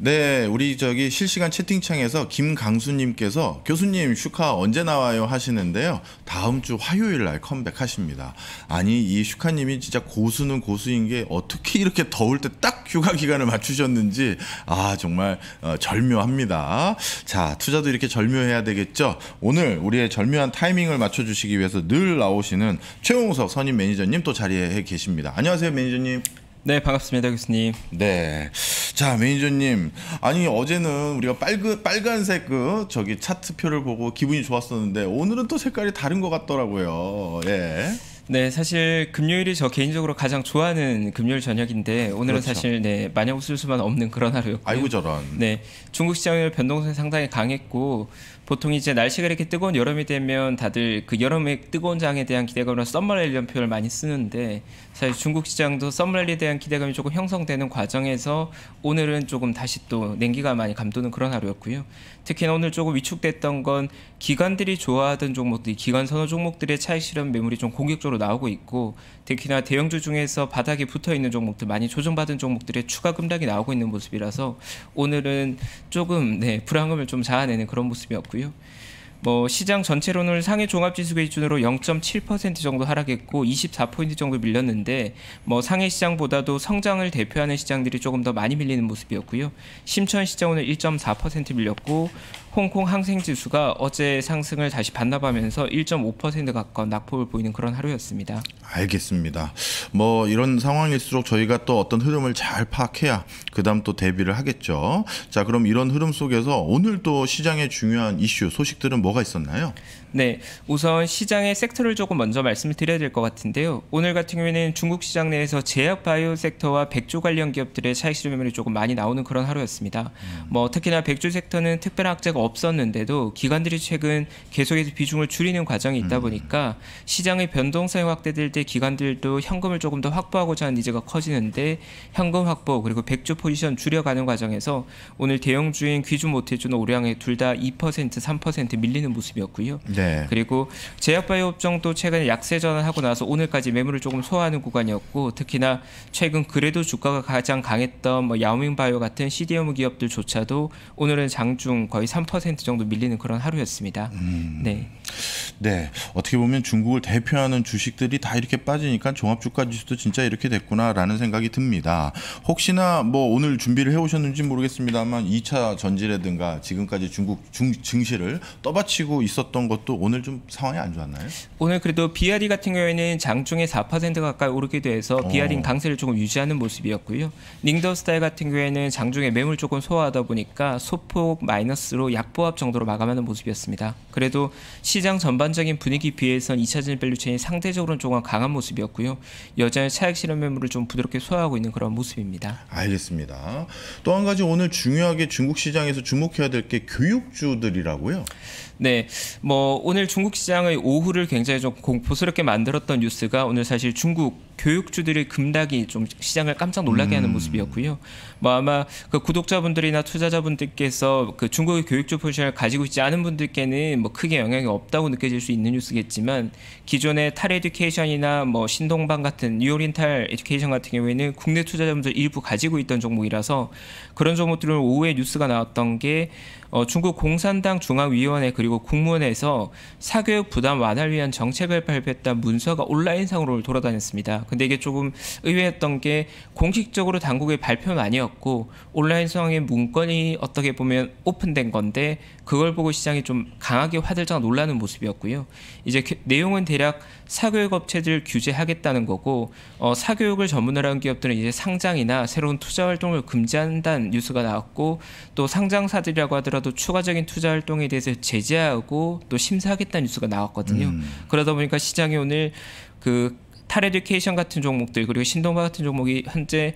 네, 우리 저기 실시간 채팅창에서 김강수님께서 교수님 슈카 언제 나와요 하시는데요. 다음 주 화요일 날 컴백하십니다. 아니 이 슈카님이 진짜 고수는 고수인 게 어떻게 이렇게 더울 때 딱 휴가 기간을 맞추셨는지 아 정말 어, 절묘합니다. 자 투자도 이렇게 절묘해야 되겠죠. 오늘 우리의 절묘한 타이밍을 맞춰주시기 위해서 늘 나오시는 최홍석 선임 매니저님 또 자리에 계십니다. 안녕하세요 매니저님. 네, 반갑습니다, 교수님. 네. 자, 매니저님. 아니, 어제는 우리가 빨그, 빨간색 그 저기 차트표를 보고 기분이 좋았었는데 오늘은 또 색깔이 다른 것 같더라고요. 예. 네, 사실 금요일이 저 개인적으로 가장 좋아하는 금요일 저녁인데 오늘은 그렇죠. 사실 네 마냥 웃을 수만 없는 그런 하루였고요. 아이고 저런. 네, 중국 시장의 변동성이 상당히 강했고 보통 이제 날씨가 이렇게 뜨거운 여름이 되면 다들 그 여름의 뜨거운 장에 대한 기대감으로 썸머랠리라는 표현을 많이 쓰는데 사실 중국 시장도 썸머랠리에 대한 기대감이 조금 형성되는 과정에서 오늘은 조금 다시 또 냉기가 많이 감도는 그런 하루였고요. 특히나 오늘 조금 위축됐던 건 기관들이 좋아하던 종목들이 기관 선호 종목들의 차익 실현 매물이 좀 공격적으로 나오고 있고 특히나 대형주 중에서 바닥에 붙어 있는 종목들 많이 조정받은 종목들의 추가 급락이 나오고 있는 모습이라서 오늘은 조금 네불안감을좀 자아내는 그런 모습이었고요. 있고요. 뭐 시장 전체로는 상해 종합지수 기준으로 0.7% 정도 하락했고 24포인트 정도 밀렸는데 뭐 상해 시장보다도 성장을 대표하는 시장들이 조금 더 많이 밀리는 모습이었고요. 심천 시장 오1.4% 밀렸고 홍콩 항생지수가 어제 상승을 다시 반납하면서 1.5% 가까운 낙폭을 보이는 그런 하루였습니다. 알겠습니다. 뭐 이런 상황일수록 저희가 또 어떤 흐름을 잘 파악해야 그다음 또 대비를 하겠죠. 자 그럼 이런 흐름 속에서 오늘 또 시장의 중요한 이슈 소식들은 뭐가 있었나요? 네, 우선 시장의 섹터를 조금 먼저 말씀을 드려야 될 것 같은데요. 오늘 같은 경우에는 중국 시장 내에서 제약 바이오 섹터와 백조 관련 기업들의 차익 실현 매이 조금 많이 나오는 그런 하루였습니다. 음. 뭐 특히나 백조 섹터는 특별한 악재가 없었는데도 기관들이 최근 계속해서 비중을 줄이는 과정이 있다 음. 보니까 시장의 변동성이 확대될 때 기관들도 현금을 조금 더 확보하고자 하는 니즈가 커지는데 현금 확보 그리고 백조 포지션 줄여가는 과정에서 오늘 대형주인 귀주 못해주는 오량에 둘다2% 3% 밀리는 모습이었고요. 네. 그리고 제약바이오 업종도 최근에 약세 전환하고 나서 오늘까지 매물을 조금 소화하는 구간이었고 특히나 최근 그래도 주가가 가장 강했던 뭐 야오밍바이오 같은 CDMO 기업들조차도 오늘은 장중 거의 3% 30% 정도 밀리는 그런 하루였습니다. 음. 네. 네, 어떻게 보면 중국을 대표하는 주식들이 다 이렇게 빠지니까 종합주가지수도 진짜 이렇게 됐구나라는 생각이 듭니다. 혹시나 뭐 오늘 준비를 해오셨는지 모르겠습니다만 2차 전지라든가 지금까지 중국 중, 증시를 떠받치고 있었던 것도 오늘 좀 상황이 안 좋았나요? 오늘 그래도 BRD 같은 경우에는 장중에 4% 가까이 오르게 돼서 BRD 어. 강세를 조금 유지하는 모습이었고요. 닝더스타일 같은 경우에는 장중에 매물 조금 소화하다 보니까 소폭 마이너스로 약보합 정도로 마감하는 모습이었습니다. 그래도 시장 전반 전반적인 분위기 비해선 2차전 밸류체인이 상대적으로는 조금 강한 모습이었고요. 여전히 차익 실현 매물을 좀 부드럽게 소화하고 있는 그런 모습입니다. 알겠습니다. 또 한 가지 오늘 중요하게 중국 시장에서 주목해야 될 게 교육주들이라고요. 네, 뭐 오늘 중국 시장의 오후를 굉장히 좀 공포스럽게 만들었던 뉴스가 오늘 사실 중국 교육주들의 금닥이 좀 시장을 깜짝 놀라게 하는 음. 모습이었고요. 뭐 아마 그 구독자분들이나 투자자분들께서 그 중국의 교육주 포지션을 가지고 있지 않은 분들께는 뭐 크게 영향이 없다고 느껴질 수 있는 뉴스겠지만 기존의 탈 에듀케이션이나 뭐 신동방 같은 뉴올린탈 에듀케이션 같은 경우에는 국내 투자자분들 일부 가지고 있던 종목이라서 그런 종목들을 오후에 뉴스가 나왔던 게 어, 중국 공산당 중앙위원회 그리고 국무원에서 사교육 부담 완화를 위한 정책을 발표했다 문서가 온라인상으로 돌아다녔습니다. 근데 이게 조금 의외였던 게 공식적으로 당국의 발표는 아니었고 온라인 상황의 문건이 어떻게 보면 오픈된 건데 그걸 보고 시장이 좀 강하게 화들짝 놀라는 모습이었고요. 이제 그 내용은 대략 사교육 업체들 규제하겠다는 거고 어, 사교육을 전문으로 한 기업들은 이제 상장이나 새로운 투자 활동을 금지한다는 뉴스가 나왔고 또 상장사들이라고 하더라도 추가적인 투자 활동에 대해서 제재하고 또 심사하겠다는 뉴스가 나왔거든요. 음. 그러다 보니까 시장이 오늘 그 탈에듀케이션 같은 종목들 그리고 신동바 같은 종목이 현재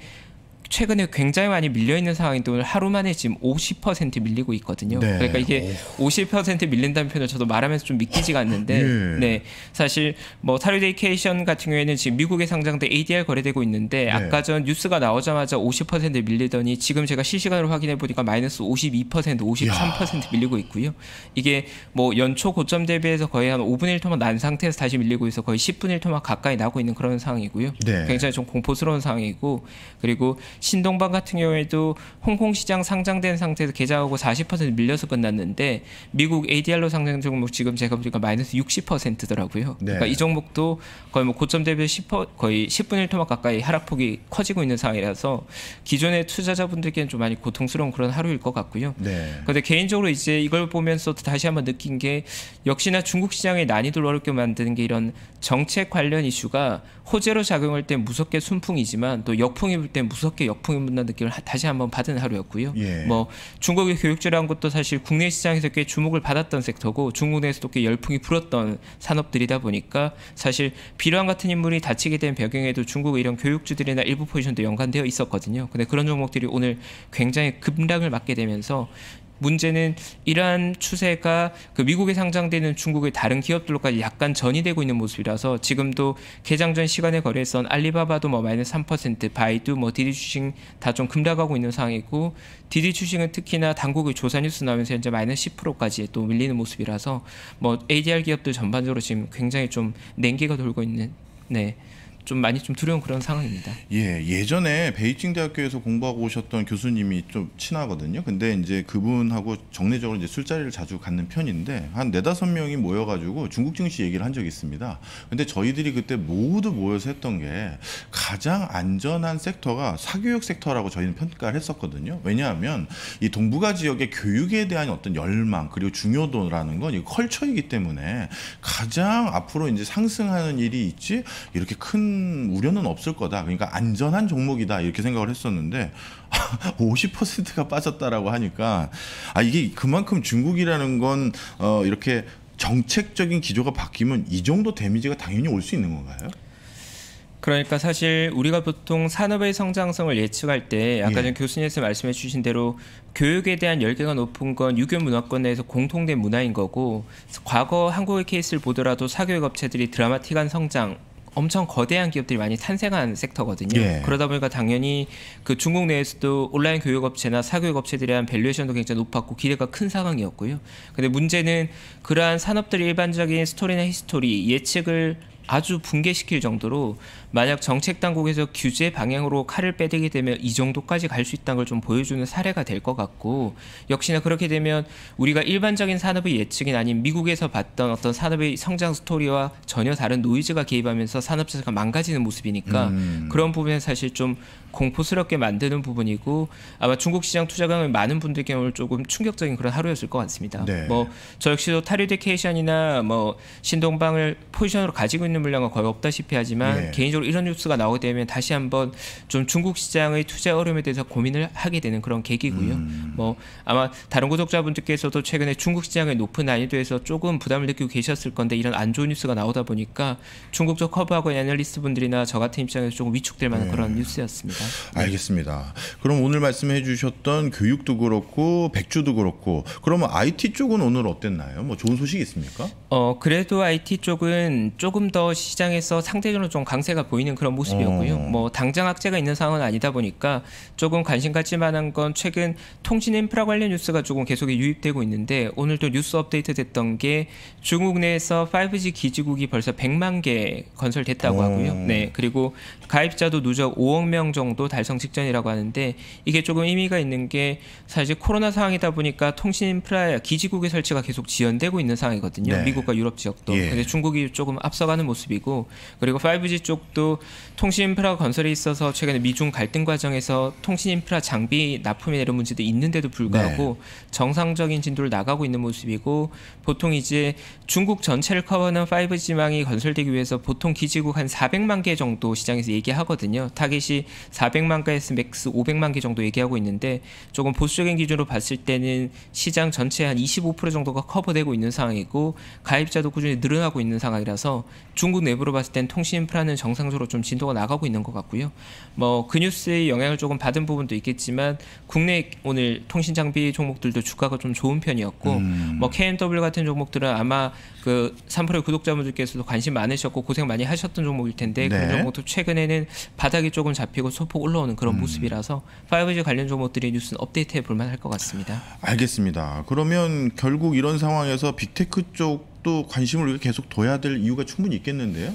최근에 굉장히 많이 밀려 있는 상황인데 오늘 하루 만에 지금 50% 밀리고 있거든요. 네. 그러니까 이게 어. 오. 50% 밀린다는 표현을 저도 말하면서 좀 믿기지가 않는데, 예. 네 사실 뭐사료데이케이션 같은 경우에는 지금 미국에 상장돼 ADR 거래되고 있는데 네. 아까 전 뉴스가 나오자마자 50% 밀리더니 지금 제가 실시간으로 확인해 보니까 마이너스 52% 53% 야. 밀리고 있고요. 이게 뭐 연초 고점 대비해서 거의 한 5분의 1토막 난 상태에서 다시 밀리고 있어 거의 10분의 1토막 가까이 나고 있는 그런 상황이고요. 네. 굉장히 좀 공포스러운 상황이고 그리고 신동방 같은 경우에도 홍콩 시장 상장된 상태에서 계좌하고 40% 밀려서 끝났는데 미국 ADR로 상장 종목 지금 제가 보니까 마이너스 60%더라고요. 네. 그러니까 이 종목도 거의 뭐 고점 대비 10% 거의 10분 1토막 가까이 하락폭이 커지고 있는 상황이라서 기존의 투자자분들께는 좀 많이 고통스러운 그런 하루일 것 같고요. 그런데 네. 개인적으로 이제 이걸 보면서 다시 한번 느낀 게 역시나 중국 시장의 난이도를 어렵게 만드는 게 이런 정책 관련 이슈가 호재로 작용할 때 무섭게 순풍이지만 또 역풍이 불 때 무섭게 역풍이 분다 느낌을 다시 한번 받은 하루였고요. 예. 뭐 중국의 교육제라는 것도 사실 국내 시장에서 꽤 주목을 받았던 섹터고 중국 내에서도 꽤 열풍이 불었던 산업들이다 보니까 사실 비료한 같은 인물이 다치게 된 배경에도 중국의 이런 교육주들이나 일부 포지션도 연관되어 있었거든요. 근데 그런 종목들이 오늘 굉장히 급락을 맞게 되면서 문제는 이러한 추세가 그 미국에 상장되는 중국의 다른 기업들로까지 약간 전이되고 있는 모습이라서 지금도 개장 전 시간에 거래했던 알리바바도 뭐 마이너스 3%, 바이두, 뭐 디디 주식 다 좀 급락하고 있는 상황이고 디디 주식은 특히나 당국의 조사 뉴스 나오면서 이제 마이너스 10%까지 또 밀리는 모습이라서 뭐 ADR 기업들 전반적으로 지금 굉장히 좀 냉기가 돌고 있는 네. 좀 많이 좀 두려운 그런 상황입니다. 예, 예전에 베이징 대학교에서 공부하고 오셨던 교수님이 좀 친하거든요. 근데 이제 그분하고 정례적으로 이제 술자리를 자주 갖는 편인데 한 네다섯 명이 모여가지고 중국 증시 얘기를 한 적이 있습니다. 근데 저희들이 그때 모두 모여서 했던 게 가장 안전한 섹터가 사교육 섹터라고 저희는 평가를 했었거든요. 왜냐하면 이 동북아 지역의 교육에 대한 어떤 열망 그리고 중요도라는 건이 컬처이기 때문에 가장 앞으로 이제 상승하는 일이 있지 이렇게 큰 우려는 없을 거다. 그러니까 안전한 종목이다. 이렇게 생각을 했었는데 50%가 빠졌다라고 하니까 아 이게 그만큼 중국이라는 건 어 이렇게 정책적인 기조가 바뀌면 이 정도 데미지가 당연히 올 수 있는 건가요? 그러니까 사실 우리가 보통 산업의 성장성을 예측할 때 아까 전 예. 교수님께서 말씀해 주신 대로 교육에 대한 열개가 높은 건 유교 문화권 내에서 공통된 문화인 거고 과거 한국의 케이스를 보더라도 사교육 업체들이 드라마틱한 성장 엄청 거대한 기업들이 많이 탄생한 섹터거든요. 예. 그러다 보니까 당연히 그 중국 내에서도 온라인 교육업체나 사교육업체들에 대한 밸류에이션도 굉장히 높았고 기대가 큰 상황이었고요. 근데 문제는 그러한 산업들이 일반적인 스토리나 히스토리 예측을 아주 붕괴시킬 정도로 만약 정책 당국에서 규제 방향으로 칼을 빼대게 되면 이 정도까지 갈 수 있다는 걸 좀 보여주는 사례가 될 것 같고 역시나 그렇게 되면 우리가 일반적인 산업의 예측이 아닌 미국에서 봤던 어떤 산업의 성장 스토리와 전혀 다른 노이즈가 개입하면서 산업 자체가 망가지는 모습이니까 음. 그런 부분에 사실 좀 공포스럽게 만드는 부분이고 아마 중국 시장 투자금을 많은 분들 경우는 조금 충격적인 그런 하루였을 것 같습니다. 네. 뭐저 역시도 타리데케이션이나 뭐 신동방을 포지션으로 가지고 있는 물량은 거의 없다시피 하지만 네. 개인적으로 반복적으로 이런 뉴스가 나오게 되면 다시 한번 좀 중국 시장의 투자 어려움에 대해서 고민을 하게 되는 그런 계기고요. 음. 뭐 아마 다른 구독자분들께서도 최근에 중국 시장의 높은 난이도에서 조금 부담을 느끼고 계셨을 건데 이런 안 좋은 뉴스가 나오다 보니까 중국적 커버하고 애널리스트 분들이나 저 같은 입장에서 조금 위축될 만한 네. 그런 뉴스였습니다. 알겠습니다. 그럼 오늘 말씀해 주셨던 교육도 그렇고 백주도 그렇고 그러면 IT 쪽은 오늘 어땠나요? 뭐 좋은 소식이 있습니까? 어 그래도 IT 쪽은 조금 더 시장에서 상대적으로 좀 강세가 보이는 그런 모습이었고요. 어. 뭐 당장 악재가 있는 상황은 아니다 보니까 조금 관심 갖지 만한 건 최근 통신 인프라 관련 뉴스가 조금 계속 유입되고 있는데 오늘도 뉴스 업데이트 됐던 게 중국 내에서 5G 기지국이 벌써 100만 개 건설됐다고 어. 하고요. 네. 그리고 가입자도 누적 5억 명 정도 달성 직전이라고 하는데 이게 조금 의미가 있는 게 사실 코로나 상황이다 보니까 통신 인프라 기지국의 설치가 계속 지연되고 있는 상황이거든요. 네. 미국과 유럽 지역도. 예. 근데 중국이 조금 앞서가는 모습이고 그리고 5G 쪽도 또 통신 인프라 건설에 있어서 최근에 미중 갈등 과정에서 통신 인프라 장비 납품에 이런 문제도 있는데도 불구하고 네. 정상적인 진도를 나가고 있는 모습이고 보통 이제 중국 전체를 커버하는 5G망이 건설되기 위해서 보통 기지국 한 400만 개 정도 시장에서 얘기하거든요. 타겟이 400만 개에서 맥스 500만 개 정도 얘기하고 있는데 조금 보수적인 기준으로 봤을 때는 시장 전체 한25% 정도가 커버되고 있는 상황이고 가입자도 꾸준히 늘어나고 있는 상황이라서 중국 내부로 봤을 땐 통신 인프라는 정상 방향로좀 진도가 나가고 있는 것 같고요. 뭐 그 뉴스의 영향을 조금 받은 부분도 있겠지만 국내 오늘 통신 장비 종목들도 주가가 좀 좋은 편이었고 음. 뭐 KMW 같은 종목들은 아마 그삼프로 구독자분들께서도 관심 많으셨고 고생 많이 하셨던 종목일 텐데 네. 그런 종목도 최근에는 바닥이 조금 잡히고 소폭 올라오는 그런 음. 모습이라서 5G 관련 종목들의 뉴스 업데이트해 볼만 할것 같습니다. 알겠습니다. 그러면 결국 이런 상황에서 빅테크 쪽도 관심을 계속 둬야 될 이유가 충분히 있겠는데요?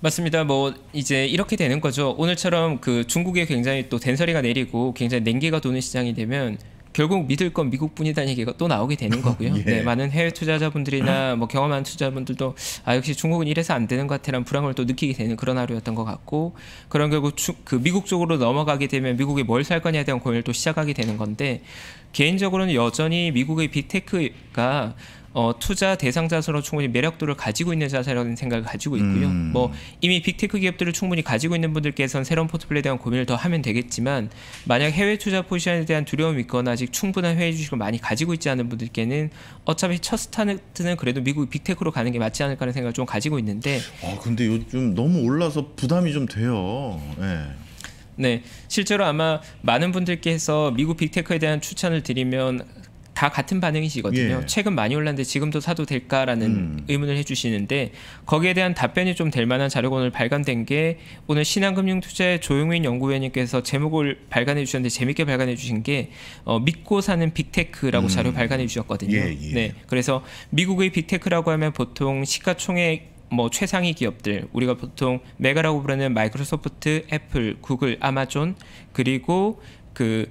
맞습니다. 뭐 이제 이렇게 되는 거죠. 오늘처럼 그 중국에 굉장히 또 된서리가 내리고 굉장히 냉기가 도는 시장이 되면 결국 믿을 건 미국뿐이다는 얘기가 또 나오게 되는 거고요. 예. 네, 많은 해외 투자자분들이나 뭐 경험한 투자자분들도 아 역시 중국은 이래서 안 되는 것 같아라는 불안을 또 느끼게 되는 그런 하루였던 것 같고 그런 결국 추, 그 미국 쪽으로 넘어가게 되면 미국이 뭘 살 거냐에 대한 고민을 또 시작하게 되는 건데 개인적으로는 여전히 미국의 빅테크가 어, 투자 대상자로서 충분히 매력도를 가지고 있는 자세라는 생각을 가지고 있고요. 음. 뭐 이미 빅테크 기업들을 충분히 가지고 있는 분들께서는 새로운 포트폴리오에 대한 고민을 더 하면 되겠지만 만약 해외 투자 포지션에 대한 두려움이 있거나 아직 충분한 회의 주식을 많이 가지고 있지 않은 분들께는 어차피 첫 스타트는 그래도 미국 빅테크로 가는 게 맞지 않을까 하는 생각을 좀 가지고 있는데 아 근데 요즘 너무 올라서 부담이 좀 돼요. 네. 네, 실제로 아마 많은 분들께서 미국 빅테크에 대한 추천을 드리면 다 같은 반응이시거든요. 예. 최근 많이 올랐는데 지금도 사도 될까라는 음. 의문을 해주시는데 거기에 대한 답변이 좀 될 만한 자료가 오늘 발간된 게 오늘 신한금융투자의 조용민 연구위원님께서 제목을 발간해 주셨는데 재밌게 발간해 주신 게 어, 믿고 사는 빅테크라고 음. 자료 발간해 주셨거든요. 예, 예. 네, 그래서 미국의 빅테크라고 하면 보통 시가총액 뭐 최상위 기업들 우리가 보통 메가라고 부르는 마이크로소프트, 애플, 구글, 아마존 그리고 그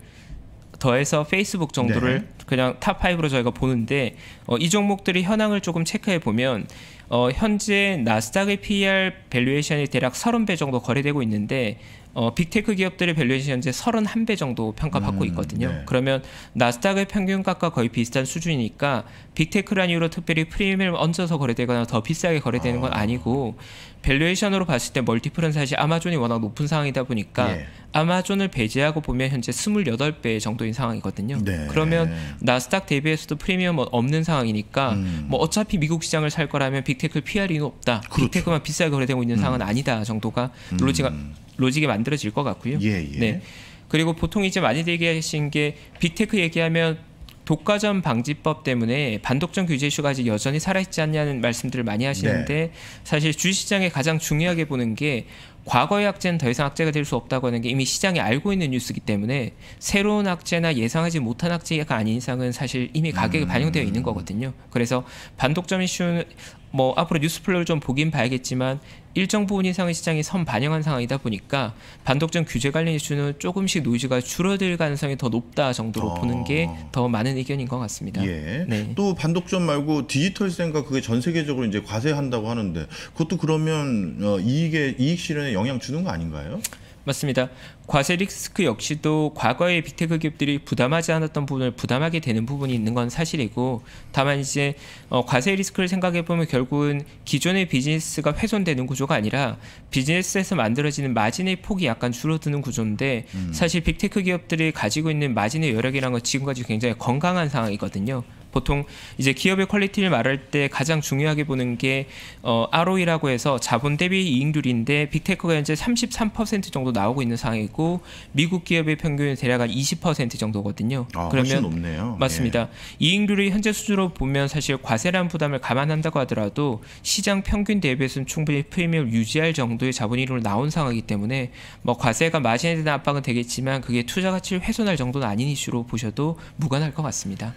더해서 페이스북 정도를 네. 그냥 탑5로 저희가 보는데 어, 이 종목들이 현황을 조금 체크해 보면 어, 현재 나스닥의 PER 밸류에이션이 대략 30배 정도 거래되고 있는데 어, 빅테크 기업들의 밸류에이션 이 현재 31배 정도 평가받고 음, 있거든요. 음, 네. 그러면 나스닥의 평균가가 거의 비슷한 수준이니까 빅테크란 이유로 특별히 프리미엄을 얹어서 거래되거나 더 비싸게 거래되는 건 아. 아니고 밸류에이션으로 봤을 때 멀티플은 사실 아마존이 워낙 높은 상황이다 보니까 예. 아마존을 배제하고 보면 현재 28배 정도인 상황이거든요. 네. 그러면 나스닥 대비해서도 프리미엄 없는 상황이니까 음. 뭐 어차피 미국 시장을 살 거라면 빅 빅테크 피 r 이 높다. 그렇죠. 빅테크만 비싸게 거래되고 있는 음. 상황은 아니다 정도가 로직가 음. 로직이 만들어질 것 같고요. 예, 예. 네. 그리고 보통 이제 많이 얘기하신 게 빅테크 얘기하면 독과점 방지법 때문에 반독점 규제 이슈가 아직 여전히 살아있지 않냐는 말씀들을 많이 하시는데 네. 사실 주식시장에 가장 중요하게 보는 게 과거의 악재는 더 이상 악재가 될 수 없다고 하는 게 이미 시장이 알고 있는 뉴스이기 때문에 새로운 악재나 예상하지 못한 악재가 아닌 이상은 사실 이미 가격에 음. 반영되어 있는 거거든요. 그래서 반독점 이슈는 뭐 앞으로 뉴스플로를 좀 보긴 봐야겠지만 일정 부분 이상의 시장이 선 반영한 상황이다 보니까 반독점 규제 관련 이슈는 조금씩 노이즈가 줄어들 가능성이 더 높다 정도로 어... 보는 게더 아. 많은 의견인 것 같습니다. 예. 네. 또 반독점 말고 디지털센과 그게 전 세계적으로 이제 과세한다고 하는데 그것도 그러면 어, 이익에 이익 실현에 영향 주는 거 아닌가요? 맞습니다. 과세 리스크 역시도 과거의 빅테크 기업들이 부담하지 않았던 부분을 부담하게 되는 부분이 있는 건 사실이고 다만 이제 어, 과세 리스크를 생각해 보면 결국은 기존의 비즈니스가 훼손되는 구조가 아니라 비즈니스에서 만들어지는 마진의 폭이 약간 줄어드는 구조인데 음. 사실 빅테크 기업들이 가지고 있는 마진의 여력이라는 건 지금까지 굉장히 건강한 상황이거든요. 보통 이제 기업의 퀄리티를 말할 때 가장 중요하게 보는 게 어, ROE라고 해서 자본 대비 이익률인데 빅테크가 현재 33% 정도 나오고 있는 상황이고 미국 기업의 평균 대략 한20% 정도거든요. 아, 그러면 높네요. 예. 맞습니다. 예. 이익률이 현재 수준으로 보면 사실 과세란 부담을 감안한다고 하더라도 시장 평균 대비해서는 충분히 프리미엄 유지할 정도의 자본 이익률 나온 상황이기 때문에 뭐 과세가 마진에 대한 압박은 되겠지만 그게 투자 가치를 훼손할 정도는 아닌 이슈로 보셔도 무관할 것 같습니다.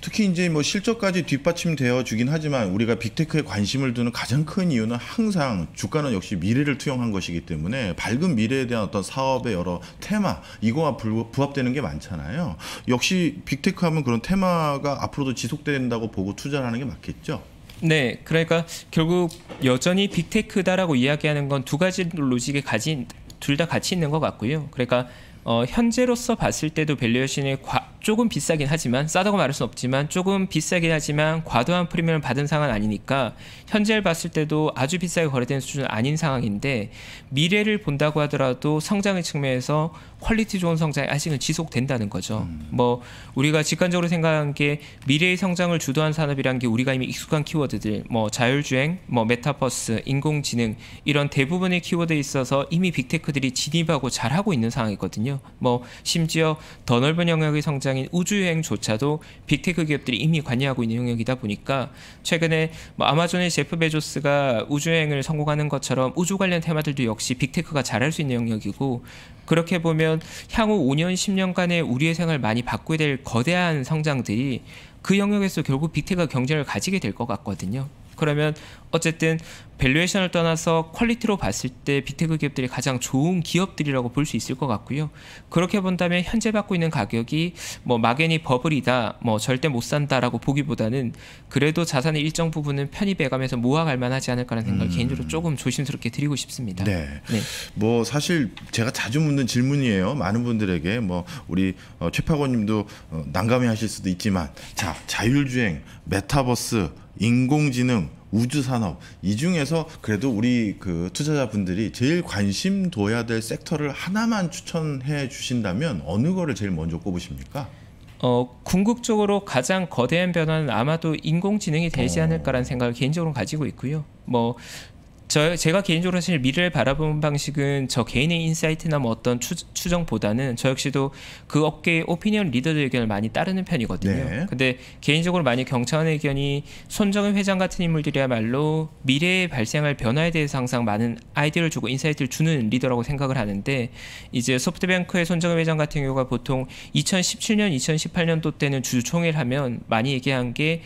특히 이제 뭐 실적까지 뒷받침되어 주긴 하지만 우리가 빅테크에 관심을 두는 가장 큰 이유는 항상 주가는 역시 미래를 투영한 것이기 때문에 밝은 미래에 대한 어떤 사업의 여러 테마 이거와 부합되는 게 많잖아요. 역시 빅테크 하면 그런 테마가 앞으로도 지속된다고 보고 투자를 하는 게 맞겠죠. 네, 그러니까 결국 여전히 빅테크다라고 이야기하는 건 두 가지 로직에 가진 둘 다 같이 있는 것 같고요. 그러니까 어, 현재로서 봤을 때도 밸류에이션의 과, 조금 비싸긴 하지만 싸다고 말할 수는 없지만 조금 비싸긴 하지만 과도한 프리미엄을 받은 상황은 아니니까 현재를 봤을 때도 아주 비싸게 거래되는 수준은 아닌 상황인데 미래를 본다고 하더라도 성장의 측면에서 퀄리티 좋은 성장이 아직은 지속된다는 거죠. 음. 뭐 우리가 직관적으로 생각한 게 미래의 성장을 주도한 산업이란 게 우리가 이미 익숙한 키워드들 뭐 자율주행, 뭐 메타버스, 인공지능 이런 대부분의 키워드에 있어서 이미 빅테크들이 진입하고 잘하고 있는 상황이거든요. 뭐 심지어 더 넓은 영역의 성장 당장인 우주여행조차도 빅테크 기업들이 이미 관여하고 있는 영역이다 보니까 최근에 뭐 아마존의 제프 베조스가 우주여행을 성공하는 것처럼 우주 관련 테마들도 역시 빅테크가 잘할 수 있는 영역이고 그렇게 보면 향후 5년, 10년간의 우리의 생활을 많이 바꾸게 될 거대한 성장들이 그 영역에서 결국 빅테크가 경쟁을 가지게 될 것 같거든요. 그러면 어쨌든 밸류에이션을 떠나서 퀄리티로 봤을 때비테크 기업들이 가장 좋은 기업들이라고 볼 수 있을 것 같고요. 그렇게 본다면 현재 받고 있는 가격이 뭐 막연히 버블이다, 뭐 절대 못 산다라고 보기보다는 그래도 자산의 일정 부분은 편히 배감해서 모아갈 만하지 않을까라는 생각을 음. 개인적으로 조금 조심스럽게 드리고 싶습니다. 네. 네. 뭐 사실 제가 자주 묻는 질문이에요. 많은 분들에게 뭐 우리 어, 최파고님도 어, 난감해하실 수도 있지만 자 자율주행, 메타버스 인공지능, 우주산업 이 중에서 그래도 우리 그 투자자분들이 제일 관심 둬야 될 섹터를 하나만 추천해 주신다면 어느 거를 제일 먼저 꼽으십니까? 어, 궁극적으로 가장 거대한 변화는 아마도 인공지능이 되지 어. 않을까라는 생각을 개인적으로 가지고 있고요. 뭐저 제가 개인적으로 사실 미래를 바라보는 방식은 저 개인의 인사이트나 뭐 어떤 추, 추정보다는 저 역시도 그 업계의 오피니언 리더들 의견을 많이 따르는 편이거든요. 네. 근데 개인적으로 많이 경청하는 의견이 손정은 회장 같은 인물들이야말로 미래에 발생할 변화에 대해서 항상 많은 아이디어를 주고 인사이트를 주는 리더라고 생각을 하는데 이제 소프트뱅크의 손정은 회장 같은 경우가 보통 2017년, 2018년도 때는 주주총회를 하면 많이 얘기한 게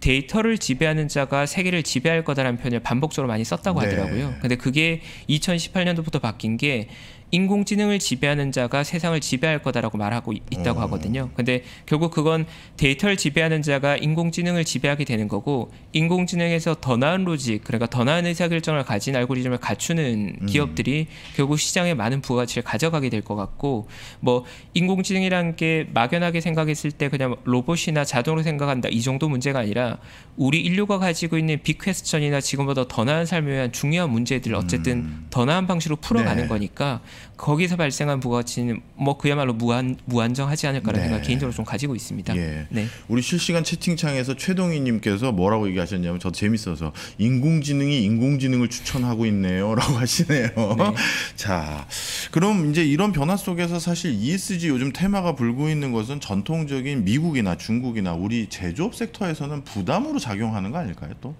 데이터를 지배하는 자가 세계를 지배할 거다라는 표현을 반복적으로 많이 썼다고 네. 하더라고요. 근데 그게 2018년도부터 바뀐 게 인공지능을 지배하는 자가 세상을 지배할 거다라고 말하고 있다고 음. 하거든요. 근데 결국 그건 데이터를 지배하는 자가 인공지능을 지배하게 되는 거고 인공지능에서 더 나은 로직 그러니까 더 나은 의사결정을 가진 알고리즘을 갖추는 음. 기업들이 결국 시장에 많은 부가치를 가져가게 될 것 같고 뭐 인공지능이란 게 막연하게 생각했을 때 그냥 로봇이나 자동으로 생각한다 이 정도 문제가 아니라 우리 인류가 가지고 있는 빅퀘스천이나 지금보다 더 나은 삶을 위한 중요한 문제들을 음. 어쨌든 음. 더 나은 방식으로 풀어가는 네. 거니까 거기서 발생한 부가치는 뭐 그야말로 무한 무한정하지 않을까라는 네. 생각 개인적으로 좀 가지고 있습니다. 예. 네. 우리 실시간 채팅창에서 최동희님께서 뭐라고 얘기하셨냐면 저 재밌어서 인공지능이 인공지능을 추천하고 있네요라고 하시네요. 네. 자, 그럼 이제 이런 변화 속에서 사실 ESG 요즘 테마가 불고 있는 것은 전통적인 미국이나 중국이나 우리 제조업 섹터에서는 부담으로 작용하는 거 아닐까요 또?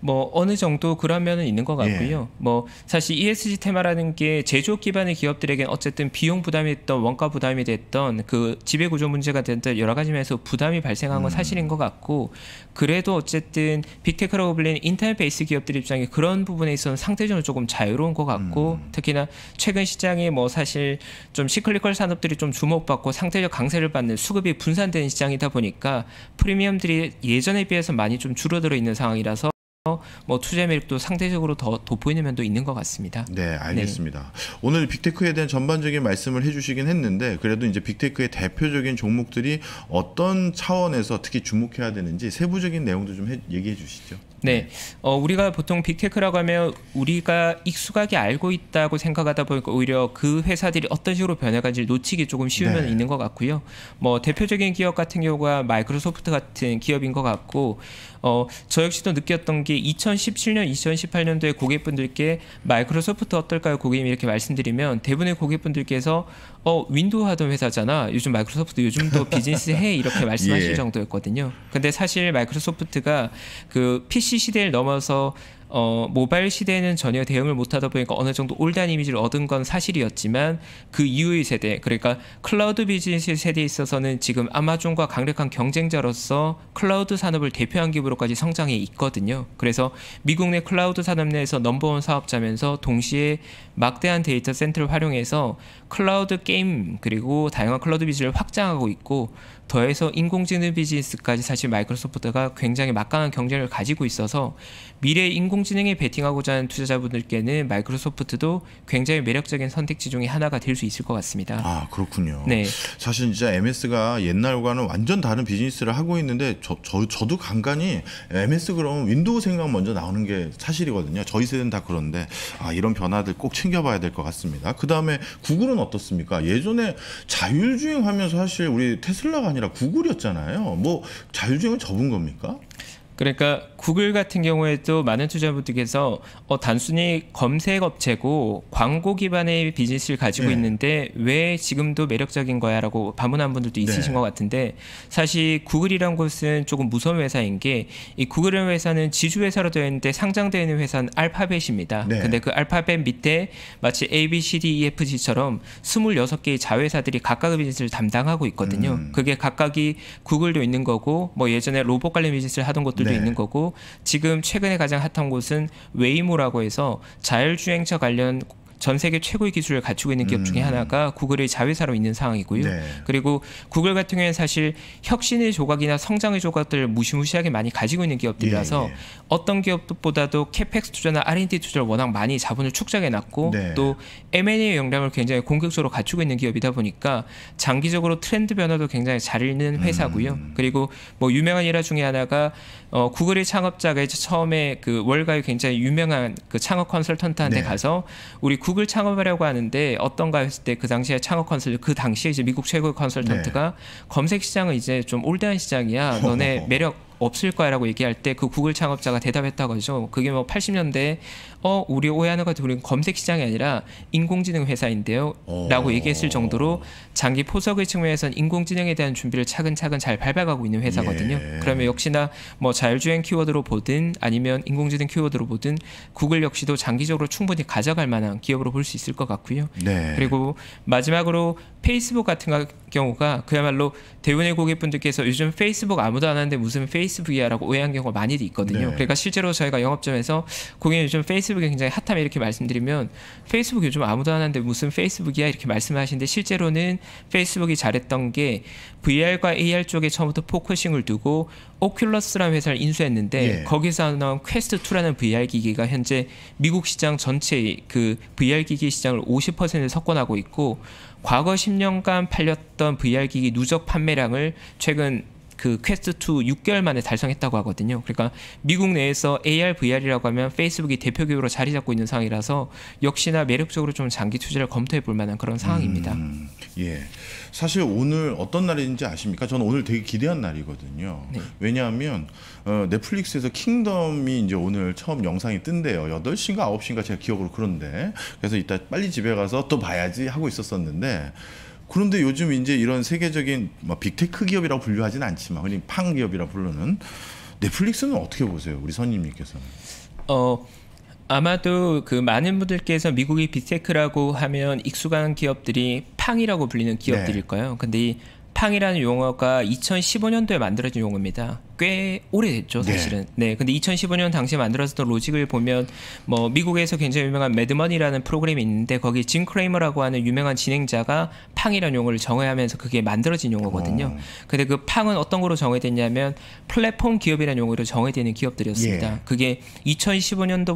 뭐 어느 정도 그런 면은 있는 것 같고요. 예. 뭐 사실 ESG 테마라는 게 제조 업 기반의 기업들에게 어쨌든 비용 부담이 됐던 원가 부담이 됐던 그 지배 구조 문제가 됐던 여러 가지 면에서 부담이 발생한 건 음. 사실인 것 같고 그래도 어쨌든 빅테크라고 불리는 인터넷 베이스 기업들 입장에 그런 부분에 있어서 는 상대적으로 조금 자유로운 것 같고 음. 특히나 최근 시장이뭐 사실 좀 시클리컬 산업들이 좀 주목받고 상대적 강세를 받는 수급이 분산된 시장이다 보니까 프리미엄들이 예전에 비해서 많이 좀 줄어들어 있는 상황이라서 뭐 투자 매력도 상대적으로 더 돋보이는 면도 있는 것 같습니다. 네, 알겠습니다. 네. 오늘 빅테크에 대한 전반적인 말씀을 해주시긴 했는데 그래도 이제 빅테크의 대표적인 종목들이 어떤 차원에서 특히 주목해야 되는지 세부적인 내용도 좀 해, 얘기해 주시죠. 네, 어, 우리가 보통 빅테크라고 하면 우리가 익숙하게 알고 있다고 생각하다 보니까 오히려 그 회사들이 어떤 식으로 변해가는지 놓치기 조금 쉬운 네. 면 있는 것 같고요. 뭐 대표적인 기업 같은 경우가 마이크로소프트 같은 기업인 것 같고 어, 저 역시도 느꼈던 게 2017년, 2018년도에 고객분들께 마이크로소프트 어떨까요, 고객님 이렇게 말씀드리면 대부분의 고객분들께서 어, 윈도우 하던 회사잖아. 요즘 마이크로소프트 요즘도 비즈니스 해 이렇게 말씀하실 예. 정도였거든요. 근데 사실 마이크로소프트가 그 PC 시대를 넘어서 어, 모바일 시대에는 전혀 대응을 못하다 보니까 어느 정도 올드한 이미지를 얻은 건 사실이었지만 그 이후의 세대 그러니까 클라우드 비즈니스 세대에 있어서는 지금 아마존과 강력한 경쟁자로서 클라우드 산업을 대표한 기업으로까지 성장해 있거든요. 그래서 미국 내 클라우드 산업 내에서 넘버원 사업자면서 동시에 막대한 데이터 센터를 활용해서 클라우드 게임 그리고 다양한 클라우드 비즈를 확장하고 있고 더해서 인공지능 비즈니스까지 사실 마이크로소프트가 굉장히 막강한 경쟁을 가지고 있어서 미래 인공지능에 베팅하고자 하는 투자자분들께는 마이크로소프트도 굉장히 매력적인 선택지 중의 하나가 될 수 있을 것 같습니다. 아 그렇군요. 네. 사실 진짜 MS가 옛날과는 완전 다른 비즈니스를 하고 있는데 저, 저 저도 간간히 MS 그러면 윈도우 생각 먼저 나오는 게 사실이거든요. 저희 세대는 다 그런데 아 이런 변화들 꼭 챙겨봐야 될 것 같습니다. 그 다음에 구글은 어떻습니까? 예전에 자율주행하면서 사실 우리 테슬라가 아니라 구글이었잖아요. 뭐 자율주행을 접은 겁니까? 그러니까 구글 같은 경우에도 많은 투자분들께서 어, 단순히 검색 업체고 광고 기반의 비즈니스를 가지고 네. 있는데 왜 지금도 매력적인 거야라고 반문한 분들도 있으신 네. 것 같은데 사실 구글이란 곳은 조금 무서운 회사인 게 이 구글의 회사는 지주 회사로 되어 있는데 상장되어 있는 회사는 알파벳입니다. 네. 근데 그 알파벳 밑에 마치 A, B, C, D, E, F, G처럼 26개의 자회사들이 각각의 비즈니스를 담당하고 있거든요. 음. 그게 각각이 구글도 있는 거고 뭐 예전에 로봇 관련 비즈니스를 하던 것들 곳들이 네. 있는 거고 지금 최근에 가장 핫한 곳은 웨이모라고 해서 자율주행차 관련 전 세계 최고의 기술을 갖추고 있는 기업 음. 중에 하나가 구글의 자회사로 있는 상황이고요. 네. 그리고 구글 같은 경우에는 사실 혁신의 조각이나 성장의 조각들을 무시무시하게 많이 가지고 있는 기업들이라서 예, 예. 어떤 기업보다도 캐펙스 투자나 R&D 투자를 워낙 많이 자본을 축적해 놨고 네. 또 M&A 역량을 굉장히 공격적으로 갖추고 있는 기업이다 보니까 장기적으로 트렌드 변화도 굉장히 잘 읽는 음. 회사고요. 음. 그리고 뭐 유명한 일화 중에 하나가 어, 구글의 창업자가 이제 처음에 그 월가의 굉장히 유명한 그 창업 컨설턴트한테 네. 가서 우리 구글 창업하려고 하는데 어떤가 했을 때 그 당시에 창업 컨설트 그 당시에 이제 미국 최고의 컨설턴트가 네. 검색 시장은 이제 좀 올드한 시장이야. 너네 매력 없을 거야라고 얘기할 때 그 구글 창업자가 대답했다고 하죠. 그게 뭐 80년대 어 우리 오해하는 것같 우리는 검색 시장이 아니라 인공지능 회사인데요라고 어. 얘기했을 정도로 장기 포석의 측면에선 인공지능에 대한 준비를 차근차근 잘 밟아가고 있는 회사거든요. 예. 그러면 역시나 뭐 자율주행 키워드로 보든 아니면 인공지능 키워드로 보든 구글 역시도 장기적으로 충분히 가져갈 만한 기업으로 볼 수 있을 것 같고요. 네. 그리고 마지막으로 페이스북 같은 경우가 그야말로 대운의 고객분들께서 요즘 페이스북 아무도 안 하는데 무슨 페이스 페이스 VR하고 오해한 경우가 많이 있거든요. 네. 그러니까 실제로 저희가 영업점에서 고객님 요즘 페이스북이 굉장히 핫하 이렇게 말씀드리면 페이스북 요즘 아무도 안 하는데 무슨 페이스북이야 이렇게 말씀하시는데 실제로는 페이스북이 잘했던 게 VR과 AR 쪽에 처음부터 포커싱을 두고 오큘러스라는 회사를 인수했는데 예. 거기서 나온 퀘스트 2라는 VR 기기가 현재 미국 시장 전체 그 VR 기기 시장을 50% 석권하고 있고 과거 10년간 팔렸던 VR 기기 누적 판매량을 최근 그 퀘스트 2 6개월 만에 달성했다고 하거든요. 그러니까 미국 내에서 AR, VR이라고 하면 페이스북이 대표 기업으로 자리 잡고 있는 상황이라서 역시나 매력적으로 좀 장기 투자를 검토해 볼 만한 그런 상황입니다. 음, 예. 사실 오늘 어떤 날인지 아십니까? 저는 오늘 되게 기대한 날이거든요. 네. 왜냐하면 어, 넷플릭스에서 킹덤이 이제 오늘 처음 영상이 뜬대요. 여덟 시인가 아홉 시인가 제가 기억으로 그런데 그래서 이따 빨리 집에 가서 또 봐야지 하고 있었었는데 그런데 요즘 이제 이런 세계적인 뭐 빅테크 기업이라고 분류하진 않지만 흔히 팡 기업이라 부르는 넷플릭스는 어떻게 보세요, 우리 선임님께서는? 어. 아마도 그 많은 분들께서 미국이 빅테크라고 하면 익숙한 기업들이 팡이라고 불리는 기업들일 네. 거예요. 네. 근데 이 팡이라는 용어가 2015년도에 만들어진 용어입니다. 꽤 오래됐죠 네. 사실은. 네. 네. 근데 2015년 당시 만들어졌던 로직을 보면 뭐 미국에서 굉장히 유명한 매드먼이라는 프로그램이 있는데 거기 진 크레이머라고 하는 유명한 진행자가 팡이라는 용어를 정의하면서 그게 만들어진 용어거든요. 오. 어. 근데 그 팡은 어떤 거로 정의됐냐면 플랫폼 기업이라는 용어로 정의되는 기업들이었습니다. 예. 그게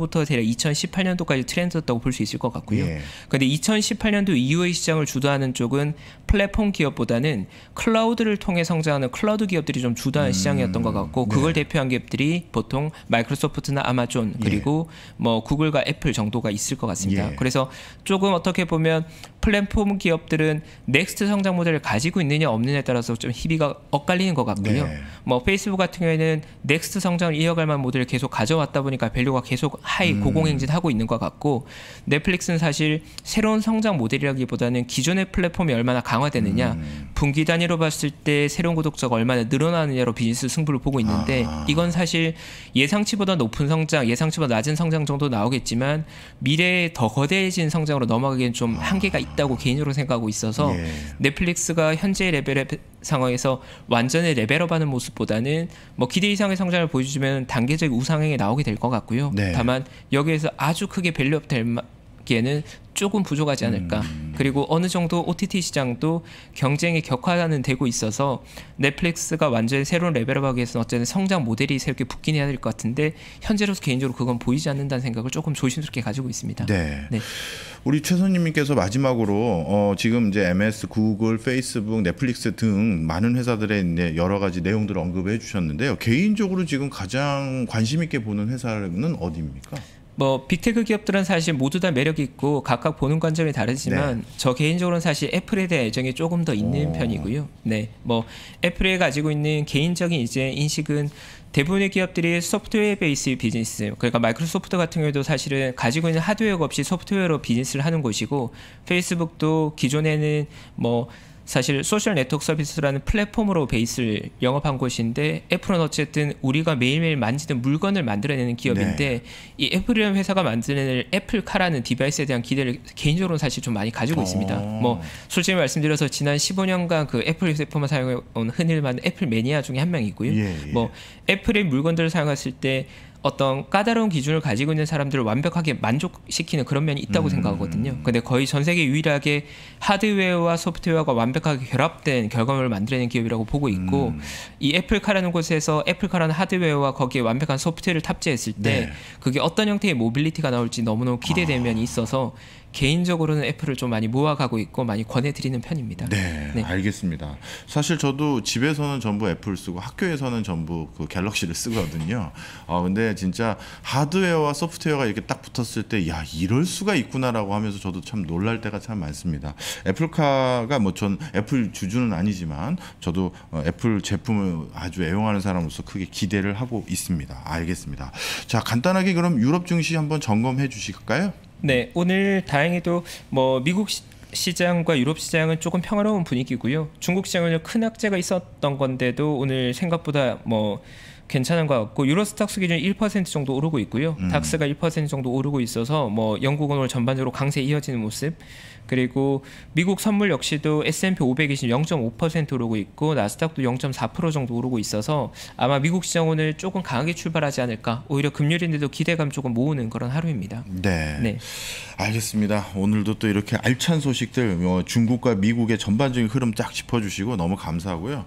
2015년도부터 대략 2018년도까지 트렌드였다고 볼 수 있을 것 같고요. 예. 근데 2018년도 이후의 시장을 주도하는 쪽은 플랫폼 기업보다는 클라우드를 통해 성장하는 클라우드 기업들이 좀 주도하는 음. 시장이었던 것것 같고 네. 그걸 네. 대표한 기업들이 보통 마이크로소프트나 아마존 예. 그리고 예. 뭐 구글과 애플 정도가 있을 것 같습니다. 예. 그래서 조금 어떻게 보면 플랫폼 기업들은 넥스트 성장 모델을 가지고 있느냐 없느냐에 따라서 좀 희비가 엇갈리는 것 같고요. 네. 뭐 페이스북 같은 경우에는 넥스트 성장을 이어갈 만한 모델을 계속 가져왔다 보니까 밸류가 계속 하이 음. 고공행진하고 있는 것 같고 넷플릭스는 사실 새로운 성장 모델이라기보다는 기존의 플랫폼이 얼마나 강화되느냐 음. 분기 단위로 봤을 때 새로운 구독자가 얼마나 늘어나느냐로 비즈니스 승부를 보고 있는데 아. 이건 사실 예상치보다 높은 성장, 예상치보다 낮은 성장 정도 나오겠지만 미래에 더 거대해진 성장으로 넘어가기엔 좀 한계가 아. 있다고 개인적으로 생각하고 있어서 예. 넷플릭스가 현재 레벨 상황에서 완전히 레벨업하는 모습보다는 뭐 기대 이상의 성장을 보여주면 단계적 우상향에 나오게 될 것 같고요. 네. 다만 여기에서 아주 크게 밸류업 될 기에는 조금 부족하지 않을까. 음. 그리고 어느 정도 OTT 시장도 경쟁이 격화는 되고 있어서 넷플릭스가 완전히 새로운 레벨업하기 위해서는 어쨌든 성장 모델이 새롭게 붙긴 해야 될 것 같은데 현재로서 개인적으로 그건 보이지 않는다는 생각을 조금 조심스럽게 가지고 있습니다. 네. 네. 우리 최선님께서 마지막으로 어, 지금 이제 MS, 구글, 페이스북, 넷플릭스 등 많은 회사들의 이제 여러 가지 내용들을 언급해 주셨는데요. 개인적으로 지금 가장 관심 있게 보는 회사는 어디입니까? 뭐 빅테크 기업들은 사실 모두 다 매력이 있고 각각 보는 관점이 다르지만 네. 저 개인적으로는 사실 애플에 대한 애정이 조금 더 있는 오. 편이고요. 네. 뭐애플에 가지고 있는 개인적인 이제 인식은 대부분의 기업들이 소프트웨어 베이스 비즈니스 그러니까 마이크로소프트 같은 경우도 사실은 가지고 있는 하드웨어 없이 소프트웨어로 비즈니스를 하는 곳이고 페이스북도 기존에는 뭐 사실 소셜 네트워크 서비스라는 플랫폼으로 베이스를 영업한 곳인데 애플은 어쨌든 우리가 매일매일 만지는 물건을 만들어내는 기업인데 네. 이 애플이라는 회사가 만드는 애플카라는 디바이스에 대한 기대를 개인적으로는 사실 좀 많이 가지고 있습니다. 어. 뭐 솔직히 말씀드려서 지난 15년간 그 애플 휴대폰만 사용해온 흔히 말하는 애플 매니아 중에 한 명이고요. 예, 예. 뭐 애플의 물건들을 사용했을 때 어떤 까다로운 기준을 가지고 있는 사람들을 완벽하게 만족시키는 그런 면이 있다고 음. 생각하거든요. 근데 거의 전 세계 유일하게 하드웨어와 소프트웨어가 완벽하게 결합된 결과물을 만들어낸 기업이라고 보고 있고 음. 이 애플카라는 곳에서 애플카라는 하드웨어와 거기에 완벽한 소프트웨어를 탑재했을 때 네. 그게 어떤 형태의 모빌리티가 나올지 너무너무 기대되 아. 면이 있어서 개인적으로는 애플을 좀 많이 모아가고 있고 많이 권해드리는 편입니다. 네, 네, 알겠습니다. 사실 저도 집에서는 전부 애플 쓰고 학교에서는 전부 그 갤럭시를 쓰거든요. 어, 근데 진짜 하드웨어와 소프트웨어가 이렇게 딱 붙었을 때, 야, 이럴 수가 있구나라고 하면서 저도 참 놀랄 때가 참 많습니다. 애플카가 뭐 전 애플 주주는 아니지만 저도 어, 애플 제품을 아주 애용하는 사람으로서 크게 기대를 하고 있습니다. 알겠습니다. 자, 간단하게 그럼 유럽 증시 한번 점검해 주실까요? 네, 오늘 다행히도 뭐 미국 시, 시장과 유럽 시장은 조금 평화로운 분위기고요. 중국 시장은 큰 악재가 있었던 건데도 오늘 생각보다 뭐 괜찮은 것 같고 유로스탁스 기준 1% 정도 오르고 있고요. 음. 닥스가 1% 정도 오르고 있어서 뭐 영국은 오늘 전반적으로 강세 이어지는 모습. 그리고 미국 선물 역시도 S&P 520 0.5% 오르고 있고 나스닥도 0.4% 정도 오르고 있어서 아마 미국 시장 오늘 조금 강하게 출발하지 않을까. 오히려 금요일인데도 기대감 조금 모으는 그런 하루입니다. 네. 네. 알겠습니다. 오늘도 또 이렇게 알찬 소식들 뭐 중국과 미국의 전반적인 흐름 쫙 짚어주시고 너무 감사하고요.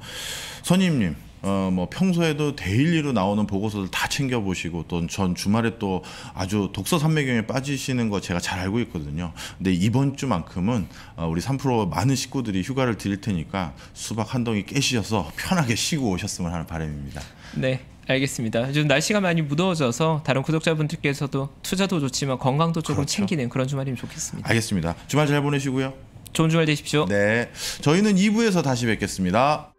선임님 어, 뭐 평소에도 데일리로 나오는 보고서들 다 챙겨 보시고 또 전 주말에 또 아주 독서 산매경에 빠지시는 거 제가 잘 알고 있거든요. 근데 이번 주만큼은 어, 우리 3프로 많은 식구들이 휴가를 드릴 테니까 수박 한 덩이 깨시셔서 편하게 쉬고 오셨으면 하는 바람입니다. 네. 알겠습니다. 요즘 날씨가 많이 무더워져서 다른 구독자분들께서도 투자도 좋지만 건강도 조금 그렇죠. 챙기는 그런 주말이면 좋겠습니다. 알겠습니다. 주말 잘 보내시고요. 좋은 주말 되십시오. 네. 저희는 2부에서 다시 뵙겠습니다.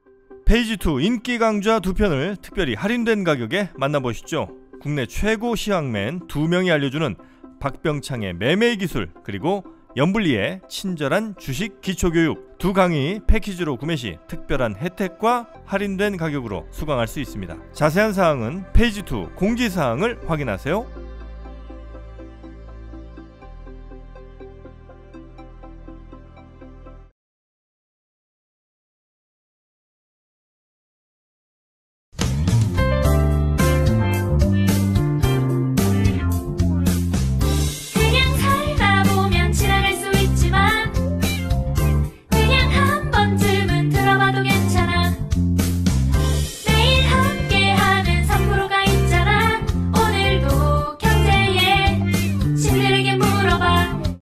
페이지 2 인기 강좌 두 편을 특별히 할인된 가격에 만나보시죠. 국내 최고 시황맨 두 명이 알려주는 박병창의 매매 기술 그리고 연불리의 친절한 주식 기초교육 두 강의 패키지로 구매 시 특별한 혜택과 할인된 가격으로 수강할 수 있습니다. 자세한 사항은 페이지 2 공지사항을 확인하세요.